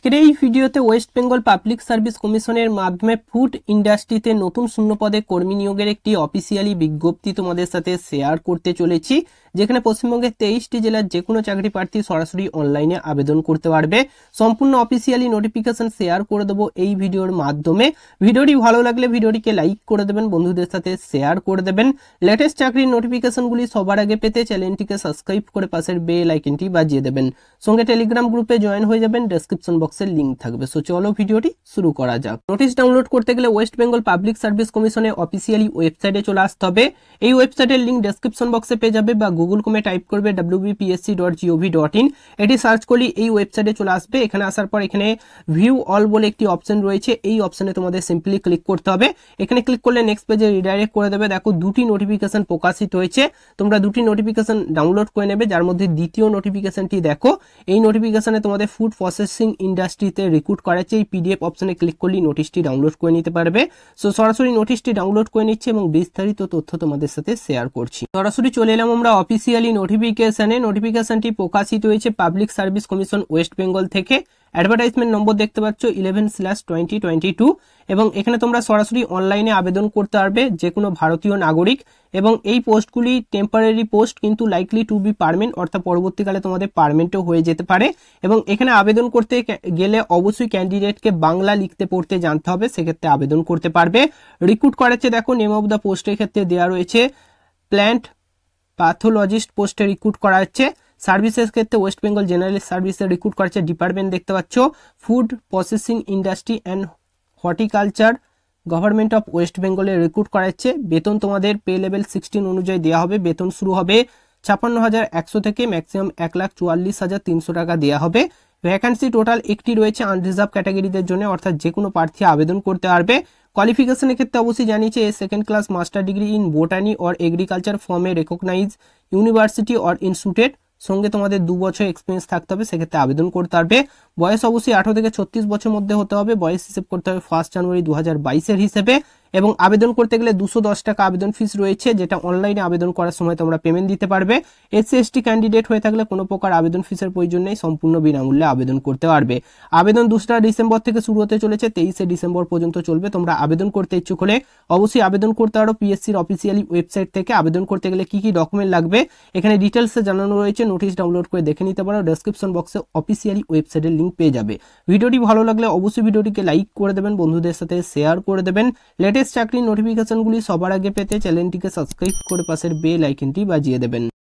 আজকের এই ভিডিওতে ওয়েস্ট বেঙ্গল পাবলিক সার্ভিস কমিশনের মাধ্যমে ফুড ইন্ডাস্ট্রিতে নতুন শূন্যপদে কর্মী নিয়োগের একটি অফিসিয়ালি বিজ্ঞপ্তি তোমাদের সাথে শেয়ার করতে চলেছি যেখানে পশ্চিমবঙ্গের তেইশটি জেলার যে কোনো চাকরি প্রার্থী সরাসরি অনলাইনে আবেদন করতে পারবে সম্পূর্ণ অফিসিয়ালি নোটিফিকেশন শেয়ার করে দেবো এই ভিডিওর মাধ্যমে ভিডিওটি ভালো লাগলে ভিডিওটিকে লাইক করে দেবেন বন্ধুদের সাথে শেয়ার করে দেবেন লেটেস্ট চাকরির নোটিফিকেশনগুলি সবার আগে পেতে চ্যানেলটিকে সাবস্ক্রাইব করে পাশের বে লাইকনটি বাজিয়ে দেবেন সঙ্গে টেলিগ্রাম গ্রুপে জয়েন হয়ে যাবেন ডেসক্রিপশন বক্সের লিঙ্ক থাকবে সো চলো ভিডিওটি শুরু করা যাক নোটিশ ডাউনলোড করতে গেলে ওয়েস্ট বেঙ্গল পাবলিক সার্ভিস কমিশনের অফিসিয়ালি ওয়েবসাইটে চলে আসতে হবে এই ওয়েবসাইটের লিঙ্ক ডেসক্রিপশন বক্সে পেয়ে যাবে বা গুগল কমে টাইপ করবে WBPSC dot gov dot in এটি সার্চ করলে এই ওয়েবসাইটে চলে আসবে এখানে আসার পর এখানে ভিউ অল বলে একটি অপশন রয়েছে এই অপশনে তোমাদের সিম্পলি ক্লিক করতে হবে এখানে ক্লিক করলে নেক্সট পেজে রিডাইরেক্ট করে দেবে দেখো দুটি নোটিফিকেশন প্রকাশিত হয়েছে তোমরা দুটি নোটিফিকেশন ডাউনলোড করে নেবে যার মধ্যে দ্বিতীয় নোটিফিকেশনটি দেখো এই নোটিফিকেশনে তোমাদের ফুড প্রসেসিং ইন্ডাস্ট্রিতে রিক্রুট করাচ্ছে এই পিডিএফ অপশনে ক্লিক করলেই নোটিশটি ডাউনলোড করে নিতে পারবে সো সরাসরি নোটিশটি ডাউনলোড করে নিচ্ছে এবং বিস্তারিত তথ্য তোমাদের সাথে শেয়ার করছি সরাসরি চলে এলাম আমরা অফিসিয়ালি নোটিফিকেশানে নোটিফিকেশনটি প্রকাশিত হয়েছে public service commission West Bengal থেকে অ্যাডভার্টাইজমেন্ট নম্বর দেখতে পাচ্ছ eleven slash twenty twenty two এবং এখানে তোমরা সরাসরি অনলাইনে আবেদন করতে পারবে যে কোনো ভারতীয় নাগরিক এবং এই পোস্টগুলি টেম্পারারি পোস্ট কিন্তু লাইকলি টু বি পারমেন্ট অর্থাৎ পরবর্তীকালে তোমাদের পারমেন্টও হয়ে যেতে পারে এবং এখানে আবেদন করতে গেলে অবশ্যই ক্যান্ডিডেটকে বাংলা লিখতে পড়তে জানতে হবে সেক্ষেত্রে আবেদন করতে পারবে রিক্রুট করাচ্ছে দেখো নেম অব দ্য পোস্টের ক্ষেত্রে দেওয়া রয়েছে প্ল্যান্ট প্যাথোলজিস্ট পোস্টে রিক্রুট করা হচ্ছে সার্ভিসেস ক্ষেত্রে ওয়েস্ট বেঙ্গল জেনারেল সার্ভিসে রিক্রুট করা ডিপার্টমেন্ট দেখতে পাচ্ছ food processing industry and horticulture government of West বেঙ্গলে রিক্রুট করা হচ্ছে বেতন তোমাদের পে লেভেল সিক্সটিন অনুযায়ী দেওয়া হবে বেতন শুরু হবে ছাপ্পান্ন হাজার একশো থেকে ম্যাক্সিমাম এক লাখ চুয়াল্লিশ হাজার তিনশো টাকা দেওয়া হবে ভ্যাকান্সি টোটাল একটি রয়েছে আনরিজার্ভ ক্যাটাগরিদের জন্য অর্থাৎ যে কোনো প্রার্থী আবেদন করতে পারবে কোয়ালিফিকেশনের ক্ষেত্রে অবশ্যই জানিয়েছে second class master degree in botany or agriculture ফর্মে রেকগনাইজ ইউনিভার্সিটি অর ইনস্টিটিউট সঙ্গে তোমাদের দু বছর এক্সপিরিয়েন্স থাকতে হবে সেক্ষেত্রে আবেদন করতে পারবে বয়স অবশ্যই আঠারো থেকে ছত্রিশ বছর মধ্যে হতে হবে বয়স হিসেব করতে হবে ফার্স্ট জানুয়ারি দু হাজার বাইশের হিসেবে এবং আবেদন করতে গেলে দুশো দশ টাকা আবেদন ফিস রয়েছে যেটা অনলাইনে আবেদন করার সময় তোমরা পেমেন্ট দিতে পারবে এসসি এসটি ক্যান্ডিডেট হয়ে থাকলে কোনো প্রকার আবেদন ফিসের প্রয়োজন নেই সম্পূর্ণ বিনামূল্যে আবেদন করতে পারবে আবেদন দোসরা ডিসেম্বর থেকে শুরু হতে চলেছে তেইশে ডিসেম্বর পর্যন্ত চলবে তোমরা আবেদন করতে ইচ্ছুক হলে অবশ্যই আবেদন করতে পারো পিএসসির অফিসিয়ালি ওয়েবসাইট থেকে আবেদন করতে গেলে কি কি ডকুমেন্ট লাগবে এখানে ডিটেলসে জানানো রয়েছে নোটিশ ডাউনলোড করে দেখে নিতে পারো ডেসক্রিপশন বক্সে অফিসিয়ালি ওয়েবসাইটের লিঙ্ক পেয়ে যাবে ভিডিওটি ভালো লাগলে অবশ্যই ভিডিওটিকে লাইক করে দেবেন বন্ধুদের সাথে শেয়ার করে দেবেন লেটেস্ট লেটেস্ট চাকরি নোটিফিকেশনগুলি সবার আগে পেতে চ্যানেলটিকে সাবস্ক্রাইব করে পাশের বেল আইকনটি বাজিয়ে দেবেন